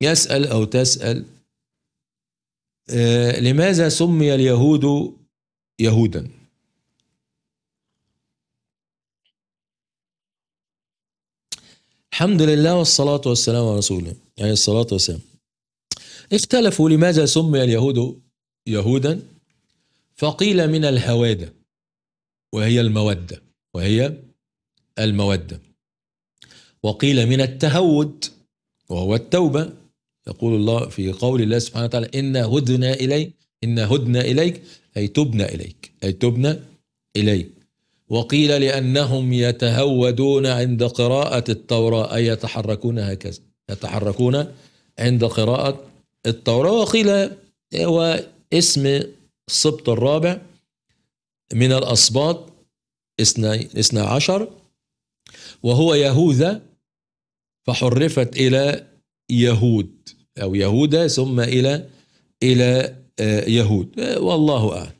يسأل أو تسأل آه، لماذا سمي اليهود يهودا الحمد لله والصلاة والسلام على رسوله يعني الصلاة والسلام اختلفوا لماذا سمي اليهود يهودا فقيل من الهوادة وهي المودة وهي المودة وقيل من التهود وهو التوبة يقول الله في قول الله سبحانه وتعالى إنا هدنا إلي إنا هدنا إليك أي تبنا إليك أي تبنا إليك وقيل لأنهم يتهودون عند قراءة التوراة أي يتحركون هكذا يتحركون عند قراءة التوراة وقيل هو اسم السبط الرابع من الأسباط اثنا عشر وهو يهوذا فحرفت إلى يهود أو يهودا ثم إلى إلى آه، يهود آه، والله أعلم